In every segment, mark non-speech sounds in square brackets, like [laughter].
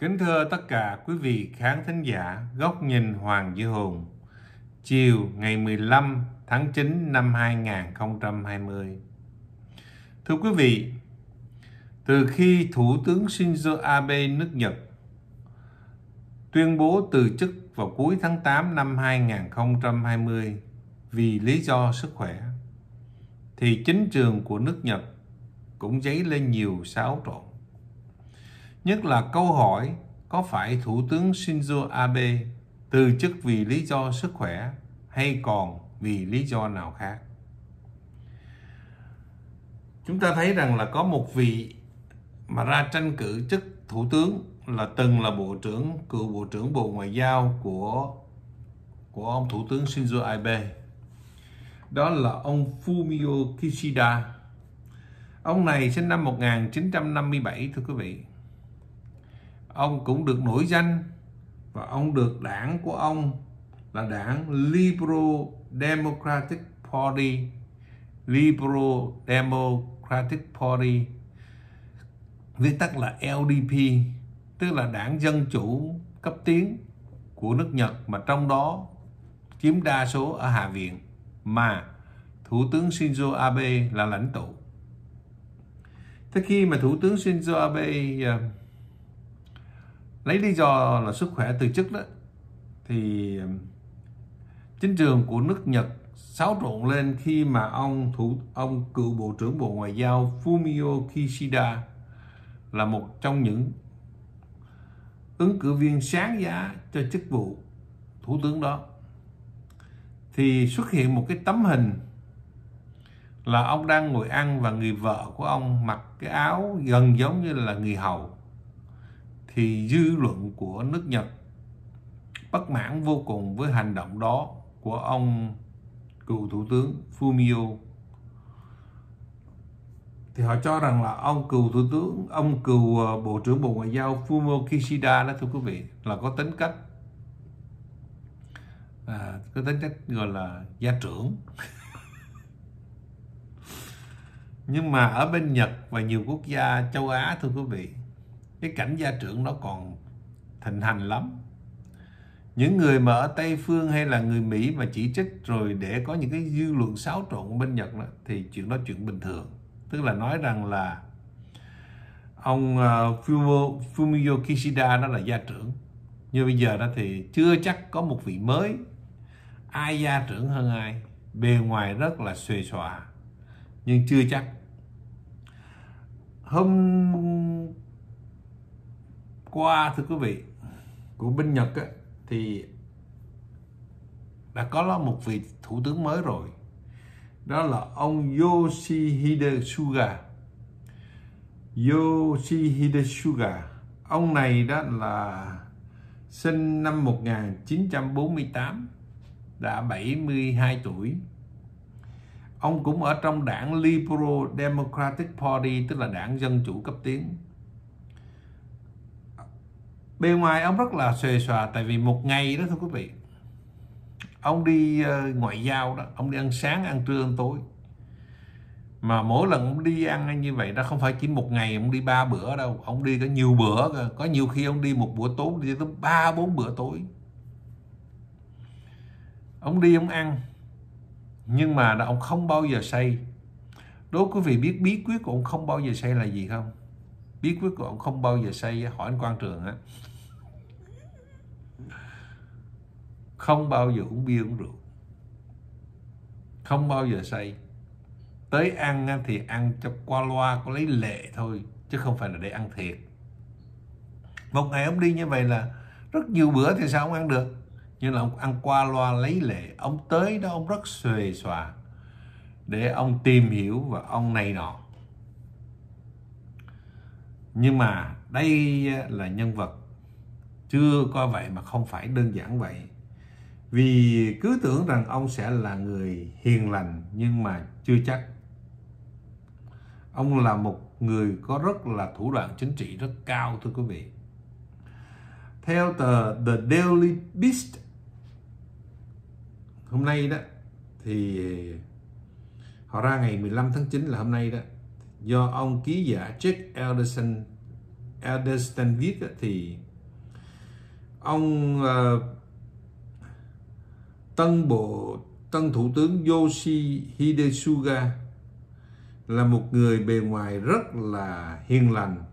Kính thưa tất cả quý vị khán thính giả Góc nhìn Hoàng Duy Hùng Chiều ngày 15 tháng 9 năm 2020 Thưa quý vị Từ khi Thủ tướng Shinzo Abe nước Nhật tuyên bố từ chức vào cuối tháng 8 năm 2020 vì lý do sức khỏe thì chính trường của nước Nhật cũng dấy lên nhiều xáo trộn nhất là câu hỏi có phải Thủ tướng Shinzo Abe từ chức vì lý do sức khỏe hay còn vì lý do nào khác. Chúng ta thấy rằng là có một vị mà ra tranh cử chức Thủ tướng là từng là Bộ trưởng, cựu Bộ trưởng Bộ Ngoại giao của của ông Thủ tướng Shinzo Abe. Đó là ông Fumio Kishida. Ông này sinh năm 1957 thưa quý vị ông cũng được nổi danh và ông được đảng của ông là đảng Liberal Democratic Party Liberal Democratic Party viết tắt là LDP tức là đảng dân chủ cấp tiến của nước Nhật mà trong đó chiếm đa số ở Hạ viện mà Thủ tướng Shinzo Abe là lãnh tụ. Thế khi mà Thủ tướng Shinzo Abe à, lấy lý do là sức khỏe từ chức đó thì um, chính trường của nước Nhật xáo trộn lên khi mà ông thủ ông cựu bộ trưởng bộ ngoại giao Fumio Kishida là một trong những ứng cử viên sáng giá cho chức vụ thủ tướng đó thì xuất hiện một cái tấm hình là ông đang ngồi ăn và người vợ của ông mặc cái áo gần giống như là người hầu thì dư luận của nước Nhật bất mãn vô cùng với hành động đó của ông cựu thủ tướng Fumio thì họ cho rằng là ông cựu thủ tướng ông cựu ờ, bộ trưởng bộ ngoại giao Fumio Kishida đó thưa quý vị là có tính cách à, có tính cách gọi là gia trưởng [laughs] nhưng mà ở bên Nhật và nhiều quốc gia châu Á thưa quý vị cái cảnh gia trưởng nó còn thịnh hành lắm những người mà ở Tây Phương hay là người Mỹ mà chỉ trích rồi để có những cái dư luận xáo trộn bên Nhật đó, thì chuyện đó chuyện bình thường tức là nói rằng là ông uh, Fumio, Kishida đó là gia trưởng như bây giờ đó thì chưa chắc có một vị mới ai gia trưởng hơn ai bề ngoài rất là xuề xòa nhưng chưa chắc hôm qua thưa quý vị của bên Nhật á, thì đã có một vị thủ tướng mới rồi đó là ông Yoshihide Suga Yoshihide Suga ông này đó là sinh năm 1948 đã 72 tuổi ông cũng ở trong đảng Liberal Democratic Party tức là đảng dân chủ cấp tiến bên ngoài ông rất là xuề xòa tại vì một ngày đó thưa quý vị ông đi ờ, ngoại giao đó ông đi ăn sáng ăn trưa ăn tối mà mỗi lần ông đi ăn như vậy đó không phải chỉ một ngày ông đi ba bữa đâu ông đi có nhiều bữa cơ. có nhiều khi ông đi một bữa tối đi tới ba bốn bữa tối ông đi ông ăn nhưng mà ông không bao giờ say đố quý vị biết bí quyết của ông không bao giờ say là gì không bí quyết của ông không bao giờ say hỏi anh quan trường á không bao giờ uống bia uống rượu không bao giờ say tới ăn thì ăn cho qua loa có lấy lệ thôi chứ không phải là để ăn thiệt một ngày ông đi như vậy là rất nhiều bữa thì sao ông ăn được nhưng là ông ăn qua loa lấy lệ ông tới đó ông rất xuề xòa để ông tìm hiểu và ông này nọ nhưng mà đây là nhân vật chưa coi vậy mà không phải đơn giản vậy vì cứ tưởng rằng ông sẽ là người hiền lành nhưng mà chưa chắc ông là một người có rất là thủ đoạn chính trị rất cao thưa quý vị theo tờ The Daily Beast hôm nay đó thì họ ra ngày 15 tháng 9 là hôm nay đó do ông ký giả Jack Elderson Elderson viết thì ông uh, Tân Bộ Tân Thủ tướng Yoshihide Suga là một người bề ngoài rất là hiền lành,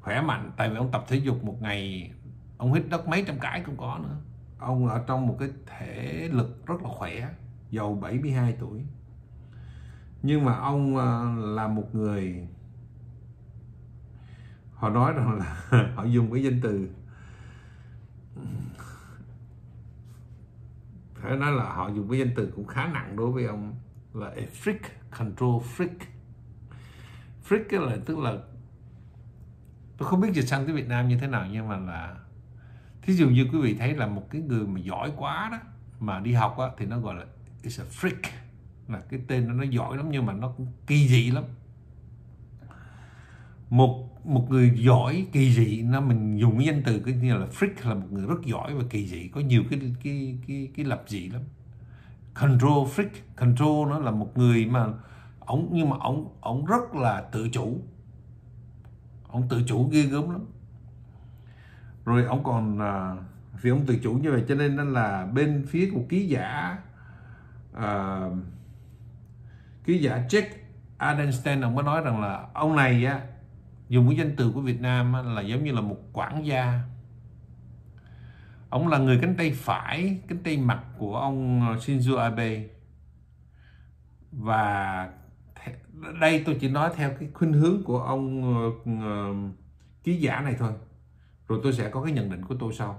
khỏe mạnh. Tại vì ông tập thể dục một ngày, ông hít đất mấy trăm cái cũng có nữa. Ông ở trong một cái thể lực rất là khỏe, giàu 72 tuổi. Nhưng mà ông ờ, là một người họ nói rằng là [laughs] họ dùng cái danh từ phải nói là họ dùng cái danh từ cũng khá nặng đối với ông là a freak control freak freak là tức là tôi không biết dịch sang tới Việt Nam như thế nào nhưng mà là thí dụ như quý vị thấy là một cái người mà giỏi quá đó mà đi học đó, thì nó gọi là is a freak là cái tên nó, nó giỏi lắm nhưng mà nó cũng kỳ dị lắm một một người giỏi kỳ dị nó mình dùng cái danh từ cái như là freak là một người rất giỏi và kỳ dị có nhiều cái cái cái cái lập dị lắm control freak control nó là một người mà ổng nhưng mà ổng ổng rất là tự chủ ổng tự chủ ghê gớm lắm rồi ổng còn à, vì ổng tự chủ như vậy cho nên nó là bên phía của ký giả à, ký giả Jack Adenstein ông mới nói rằng là ông này á dùng cái danh từ của Việt Nam là giống như là một quản gia ông là người cánh tay phải cánh tay mặt của ông Shinzo Abe và đây tôi chỉ nói theo cái khuynh hướng của ông uh, ký giả này thôi rồi tôi sẽ có cái nhận định của tôi sau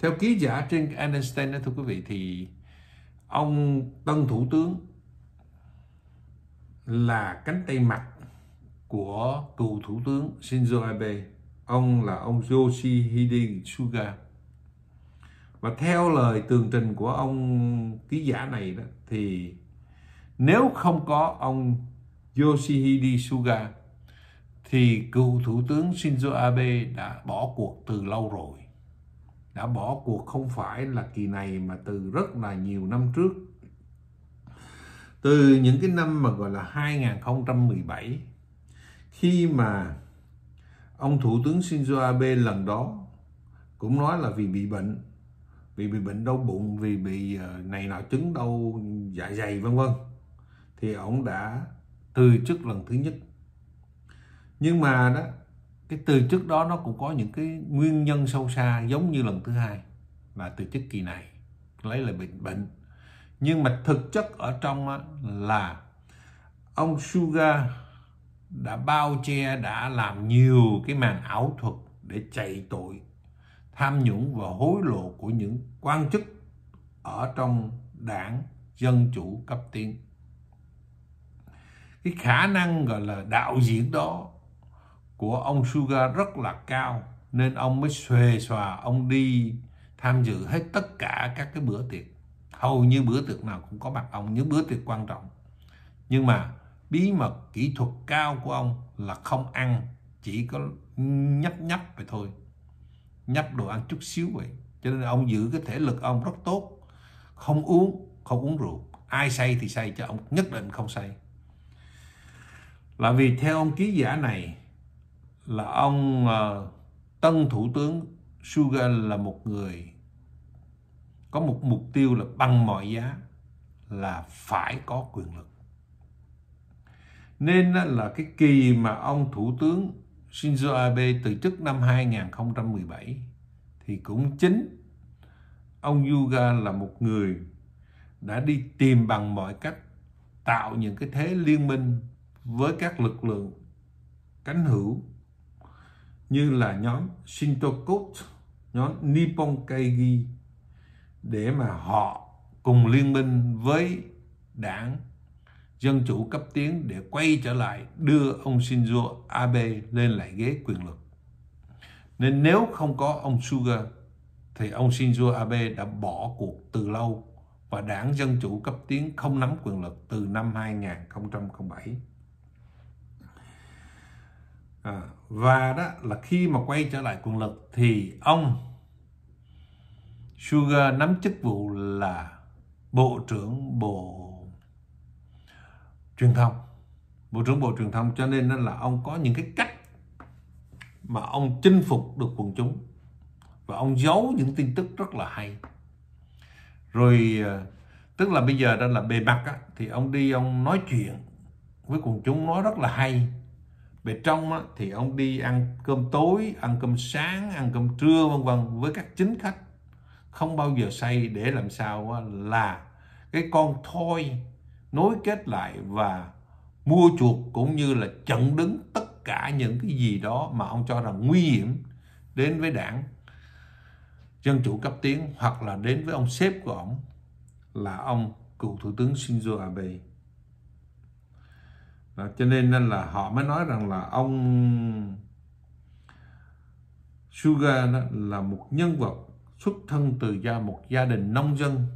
theo ký giả trên Einstein đó thưa quý vị thì ông tân thủ tướng là cánh tay mặt của cựu thủ tướng Shinzo Abe ông là ông Yoshihide Suga và theo lời tường trình của ông ký giả này đó thì nếu không có ông Yoshihide Suga thì cựu thủ tướng Shinzo Abe đã bỏ cuộc từ lâu rồi đã bỏ cuộc không phải là kỳ này mà từ rất là nhiều năm trước từ những cái năm mà gọi là 2017 khi mà ông thủ tướng Shinzo Abe lần đó cũng nói là vì bị bệnh vì bị bệnh đau bụng vì bị ờ, này nọ chứng đau dạ dày vân vân thì ông đã từ chức lần thứ nhất nhưng mà đó cái từ chức đó nó cũng có những cái nguyên nhân sâu xa giống như lần thứ hai là từ chức kỳ này lấy là bệnh bệnh nhưng mà thực chất ở trong là ông Suga đã bao che đã làm nhiều cái màn ảo thuật để chạy tội tham nhũng và hối lộ của những quan chức ở trong đảng dân chủ cấp tiến cái khả năng gọi là đạo diễn đó của ông Suga rất là cao nên ông mới xuề xòa ông đi tham dự hết tất cả các cái bữa tiệc hầu như bữa tiệc nào cũng có mặt ông những bữa tiệc quan trọng nhưng mà bí mật kỹ thuật cao của ông là không ăn chỉ có nhấp nhấp vậy thôi nhấp đồ ăn chút xíu vậy cho nên ông giữ cái thể lực ông rất tốt không uống không uống rượu ai say thì say cho ông nhất định không say là vì theo ông ký giả này là ông uh, tân thủ tướng Suga là một người có một mục tiêu là bằng mọi giá là phải có quyền lực nên là cái kỳ mà ông Thủ tướng Shinzo Abe từ chức năm 2017 thì cũng chính ông Yuga là một người đã đi tìm bằng mọi cách tạo những cái thế liên minh với các lực lượng cánh hữu như là nhóm Shintokut, nhóm Nippon Kaigi để mà họ cùng liên minh với đảng dân chủ cấp tiến để quay trở lại đưa ông Shinzo Abe lên lại ghế quyền lực. Nên nếu không có ông Suga thì ông Shinzo Abe đã bỏ cuộc từ lâu và đảng Dân Chủ cấp tiến không nắm quyền lực từ năm 2007. À, và đó là khi mà quay trở lại quyền lực thì ông Suga nắm chức vụ là Bộ trưởng Bộ truyền thông bộ trưởng bộ truyền thông cho nên là ông có những cái cách mà ông chinh phục được quần chúng và ông giấu những tin tức rất là hay rồi ờ, tức là bây giờ đó là bề mặt á, thì ông đi ông nói chuyện với quần chúng nói rất là hay bề trong á, thì ông đi ăn cơm tối ăn cơm sáng ăn cơm trưa vân vân với các chính khách không bao giờ say để làm sao á, là cái con thoi nối kết lại và mua chuộc cũng như là chặn đứng tất cả những cái gì đó mà ông cho rằng nguy hiểm đến với đảng dân chủ cấp tiến hoặc là đến với ông sếp của ông là ông cựu thủ tướng Shinzo Abe đó, cho nên nên là họ mới nói rằng là ông Suga đó là một nhân vật xuất thân từ gia một gia đình nông dân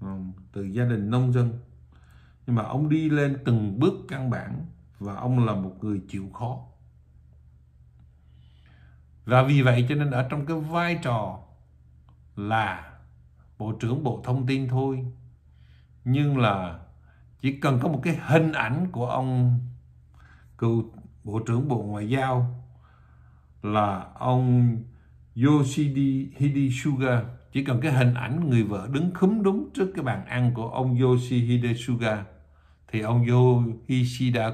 ờ, từ gia đình nông dân nhưng mà ông đi lên từng bước căn bản và ông là một người chịu khó và vì vậy cho nên ở trong cái vai trò là bộ trưởng bộ thông tin thôi nhưng là chỉ cần có một cái hình ảnh của ông cựu bộ trưởng bộ ngoại giao là ông Yoshihide Suga chỉ cần cái hình ảnh người vợ đứng khúm đúng trước cái bàn ăn của ông Yoshihide Suga thì ông vô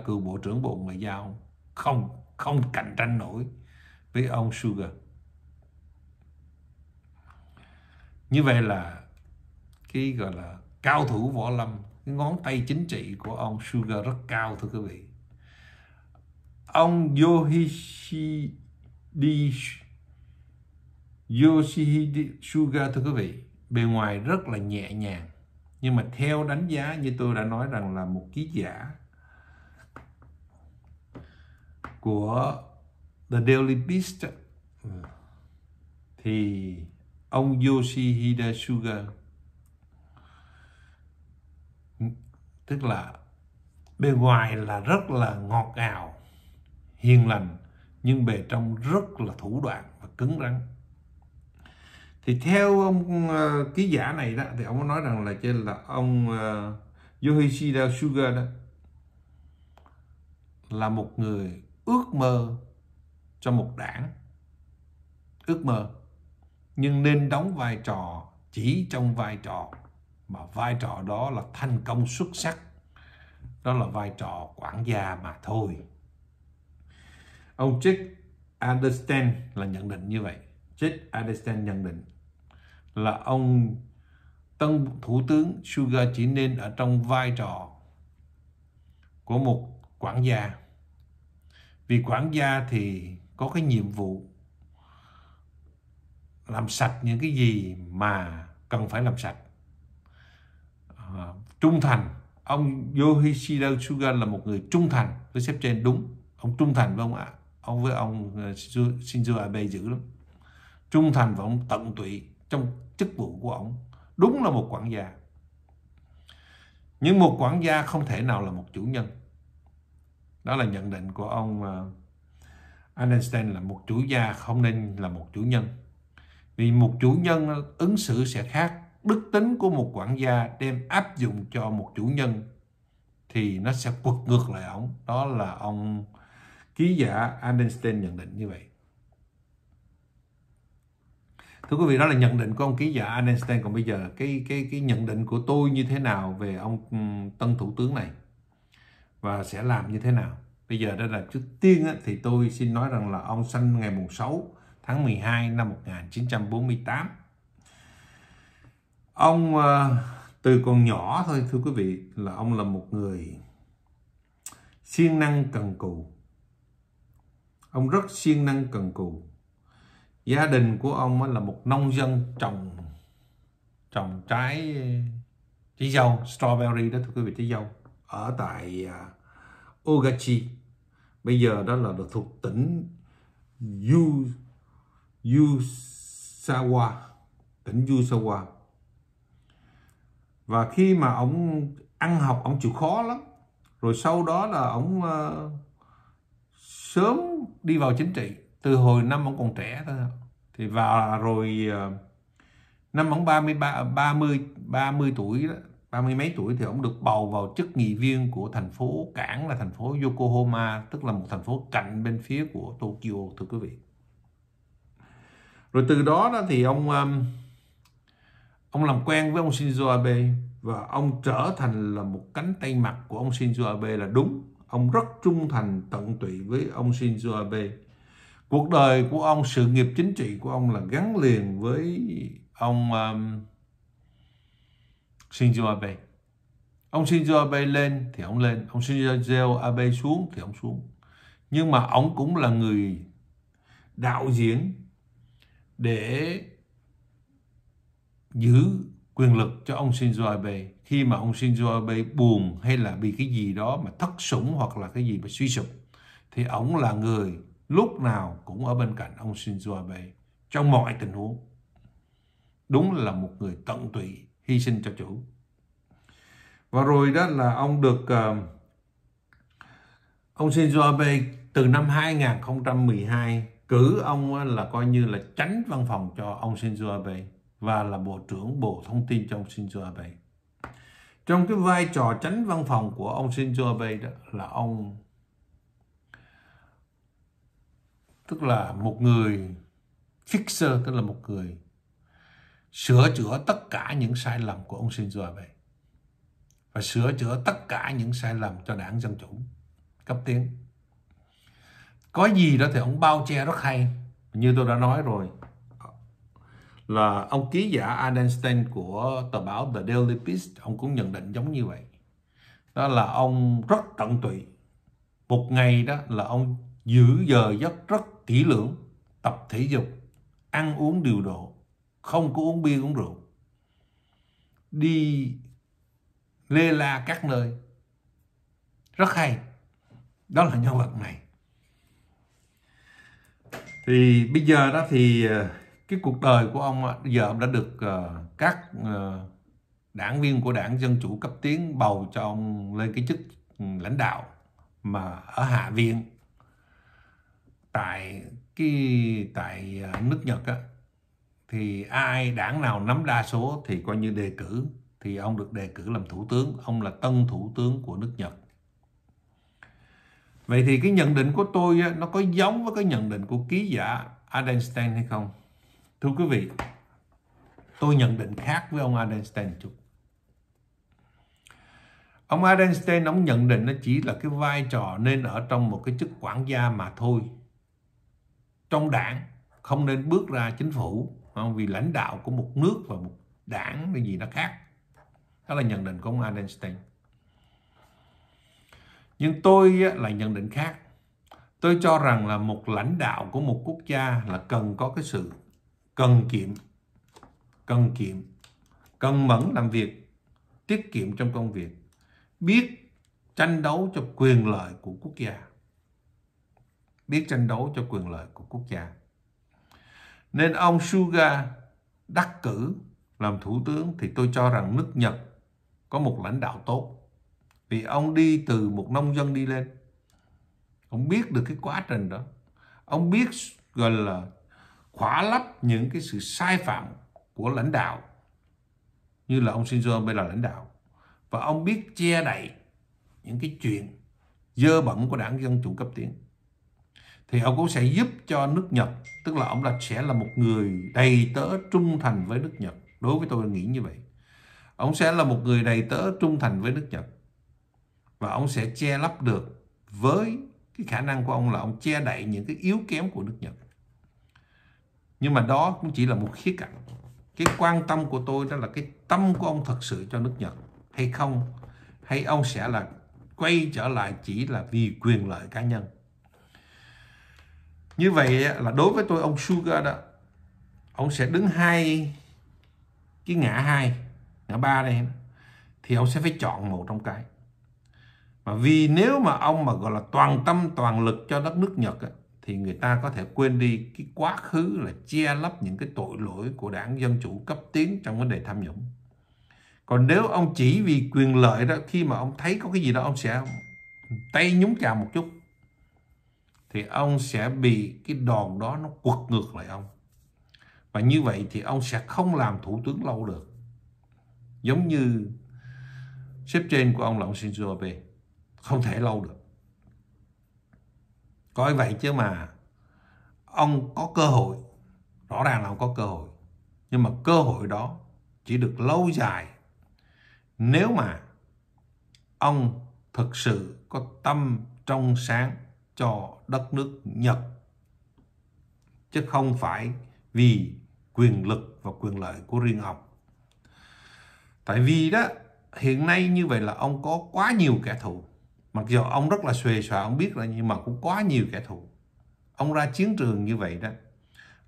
cựu bộ trưởng bộ ngoại giao không không cạnh tranh nổi với ông Suga như vậy là cái gọi là cao thủ võ lâm cái ngón tay chính trị của ông Suga rất cao thưa quý vị ông Yoshihide Yoshihide Suga thưa quý vị bề ngoài rất là nhẹ nhàng nhưng mà theo đánh giá như tôi đã nói rằng là một ký giả của The Daily Beast ừ, thì ông Yoshihide Suga tức là bề ngoài là rất là ngọt ngào hiền lành nhưng bề trong rất là thủ đoạn và cứng rắn thì theo ông uh, ký giả này đó thì ông nói rằng là trên là ông uh, Yoshida Suga đó là một người ước mơ cho một đảng ước mơ nhưng nên đóng vai trò chỉ trong vai trò mà vai trò đó là thành công xuất sắc đó là vai trò quản gia mà thôi ông Jack Understand là nhận định như vậy Jack Understand nhận định là ông tân thủ tướng Suga chỉ nên ở trong vai trò của một quản gia vì quản gia thì có cái nhiệm vụ làm sạch những cái gì mà cần phải làm sạch à, trung thành ông Yoshida Suga là một người trung thành với sếp trên đúng ông trung thành với ông ạ ông với ông ờ, Shinzo Abe dữ lắm trung thành và ông tận tụy trong chức vụ của ông đúng là một quản gia nhưng một quản gia không thể nào là một chủ nhân đó là nhận định của ông ờ, Einstein là một chủ gia không nên là một chủ nhân vì một chủ nhân ứng xử sẽ khác đức tính của một quản gia đem áp dụng cho một chủ nhân thì nó sẽ quật ngược lại ông đó là ông ký giả Einstein nhận định như vậy thưa quý vị đó là nhận định của ông ký giả Einstein còn bây giờ cái cái cái nhận định của tôi như thế nào về ông ừ, tân thủ tướng này và sẽ làm như thế nào bây giờ đây là trước tiên thì tôi xin nói rằng là ông sinh ngày mùng 6 tháng 12 năm 1948 ông ờ, từ còn nhỏ thôi thưa quý vị là ông là một người siêng năng cần cù ông rất siêng năng cần cù gia đình của ông là một nông dân trồng trồng trái trái dâu strawberry đó thưa quý vị trái dâu ở tại Ogachi à, bây giờ đó là được thuộc tỉnh Yu Yusawa tỉnh Yusawa và khi mà ông ăn học ông chịu khó lắm rồi sau đó là ông uh, sớm đi vào chính trị từ hồi năm ông còn trẻ thôi thì vào rồi ờ, năm ông 33 30 30 tuổi ba mươi mấy tuổi thì ông được bầu vào chức nghị viên của thành phố cảng là thành phố Yokohama tức là một thành phố cạnh bên phía của Tokyo thưa quý vị rồi từ đó đó thì ông ờ, ông làm quen với ông Shinzo Abe và ông trở thành là một cánh tay mặt của ông Shinzo Abe là đúng ông rất trung thành tận tụy với ông Shinzo Abe cuộc đời của ông sự nghiệp chính trị của ông là gắn liền với ông um, Shinzo Abe ông Shinzo Abe lên thì ông lên ông Shinzo Abe xuống thì ông xuống nhưng mà ông cũng là người đạo diễn để giữ quyền lực cho ông Shinzo Abe khi mà ông Shinzo Abe buồn hay là bị cái gì đó mà thất sủng hoặc là cái gì mà suy sụp thì ông là người lúc nào cũng ở bên cạnh ông Shinzo Abe trong mọi tình huống. Đúng là một người tận tụy hy sinh cho chủ. Và rồi đó là ông được uh, ông Shinzo Abe từ năm 2012 cử ông là coi như là tránh văn phòng cho ông Shinzo Abe và là bộ trưởng bộ thông tin cho ông Shinzo Abe. Trong cái vai trò tránh văn phòng của ông Shinzo Abe đó là ông tức là một người fixer tức là một người sửa chữa tất cả những sai lầm của ông Shinzo Abe và sửa chữa tất cả những sai lầm cho đảng Dân Chủ cấp tiến. Có gì đó thì ông bao che rất hay. Như tôi đã nói rồi là ông ký giả Adam của tờ báo The Daily Beast ông cũng nhận định giống như vậy. Đó là ông rất tận tụy. Một ngày đó là ông giữ giờ giấc rất kỹ lưỡng, tập thể dục, ăn uống điều độ, không có uống bia uống rượu. Đi lê la các nơi. Rất hay. Đó là nhân vật này. Thì bây giờ đó thì ờ, cái cuộc đời của ông giờ ông đã được ờ, các ờ, đảng viên của đảng Dân Chủ cấp tiến bầu cho ông lên cái chức ừ, lãnh đạo mà ở Hạ Viện tại cái tại à, nước Nhật á thì ai đảng nào nắm đa số thì coi như đề cử thì ông được đề cử làm thủ tướng ông là tân thủ tướng của nước Nhật vậy thì cái nhận định của tôi á, nó có giống với cái nhận định của ký giả Adenstein hay không thưa quý vị tôi nhận định khác với ông Adenstein chút ông Adenstein ông nhận định nó chỉ là cái vai trò nên ở trong một cái chức quản gia mà thôi trong đảng không nên bước ra chính phủ vì lãnh đạo của một nước và một đảng cái gì nó khác đó là nhận định của ông Einstein nhưng tôi là nhận định khác tôi cho rằng là một lãnh đạo của một quốc gia là cần có cái sự cần kiệm cần kiệm cần mẫn làm việc tiết kiệm trong công việc biết tranh đấu cho quyền lợi của quốc gia biết tranh đấu cho quyền lợi của quốc gia. Nên ông Suga đắc cử làm thủ tướng thì tôi cho rằng nước Nhật có một lãnh đạo tốt. Vì ông đi từ một nông dân đi lên. Ông biết được cái quá trình đó. Ông biết gọi là khỏa lấp những cái sự sai phạm của lãnh đạo như là ông Shinzo Abe là lãnh đạo và ông biết che đậy những cái chuyện dơ bẩn của đảng dân chủ cấp tiến thì ông cũng sẽ giúp cho nước Nhật tức là ông là sẽ là một người đầy tớ trung thành với nước Nhật đối với tôi nghĩ như vậy ông sẽ là một người đầy tớ trung thành với nước Nhật và ông sẽ che lấp được với cái khả năng của ông là ông che đậy những cái yếu kém của nước Nhật nhưng mà đó cũng chỉ là một khía cạnh cái quan tâm của tôi đó là cái tâm của ông thật sự cho nước Nhật hay không hay ông sẽ là quay trở lại chỉ là vì quyền lợi cá nhân như vậy là đối với tôi ông Sugar đó ông sẽ đứng hai cái ngã hai ngã ba đây thì ông sẽ phải chọn một trong cái mà vì nếu mà ông mà gọi là toàn tâm toàn lực cho đất nước Nhật á, thì người ta có thể quên đi cái quá khứ là che lấp những cái tội lỗi của đảng Dân Chủ cấp tiến trong vấn đề tham nhũng. Còn nếu ông chỉ vì quyền lợi đó khi mà ông thấy có cái gì đó ông sẽ tay nhúng chàm một chút thì ông sẽ bị cái đòn đó nó quật ngược lại ông và như vậy thì ông sẽ không làm thủ tướng lâu được giống như xếp trên của ông là ông Shinzo Abe không thể lâu được coi vậy chứ mà ông có cơ hội rõ ràng là ông có cơ hội nhưng mà cơ hội đó chỉ được lâu dài nếu mà ông thực sự có tâm trong sáng cho đất nước Nhật chứ không phải vì quyền lực và quyền lợi của riêng ông. Tại vì đó hiện nay như vậy là ông có quá nhiều kẻ thù. Mặc dù ông rất là xuề xòa, ông biết là nhưng mà cũng quá nhiều kẻ thù. Ông ra chiến trường như vậy đó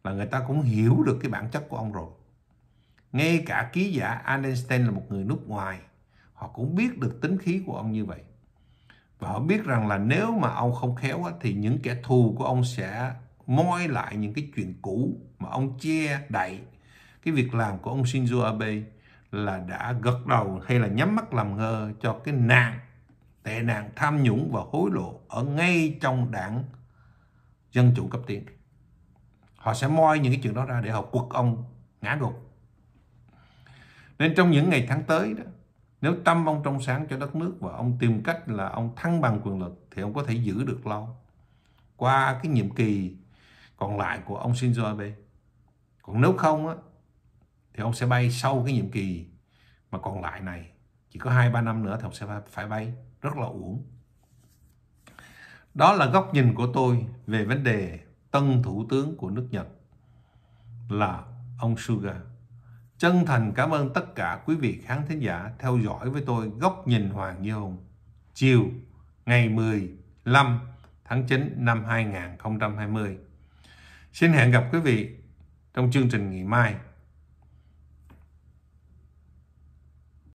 là người ta cũng hiểu được cái bản chất của ông rồi. Ngay cả ký giả Einstein là một người nước ngoài, họ cũng biết được tính khí của ông như vậy và họ biết rằng là nếu mà ông không khéo á, thì những kẻ thù của ông sẽ moi lại những cái chuyện cũ mà ông che đậy cái việc làm của ông Shinzo Abe là đã gật đầu hay là nhắm mắt làm ngơ cho cái nạn tệ nạn tham nhũng và hối lộ ở ngay trong đảng dân chủ cấp tiến họ sẽ moi những cái chuyện đó ra để họ quật ông ngã gục nên trong những ngày tháng tới đó nếu tâm ông trong sáng cho đất nước và ông tìm cách là ông thăng bằng quyền lực thì ông có thể giữ được lâu qua cái nhiệm kỳ còn lại của ông Shinzo Abe còn nếu không á thì ông sẽ bay sau cái nhiệm kỳ mà còn lại này chỉ có hai ba năm nữa thì ông sẽ phải bay rất là uổng đó là góc nhìn của tôi về vấn đề tân thủ tướng của nước Nhật là ông Suga Chân thành cảm ơn tất cả quý vị khán thính giả theo dõi với tôi Góc nhìn Hoàng Như Hùng chiều ngày 15 tháng 9 năm 2020. Xin hẹn gặp quý vị trong chương trình ngày mai.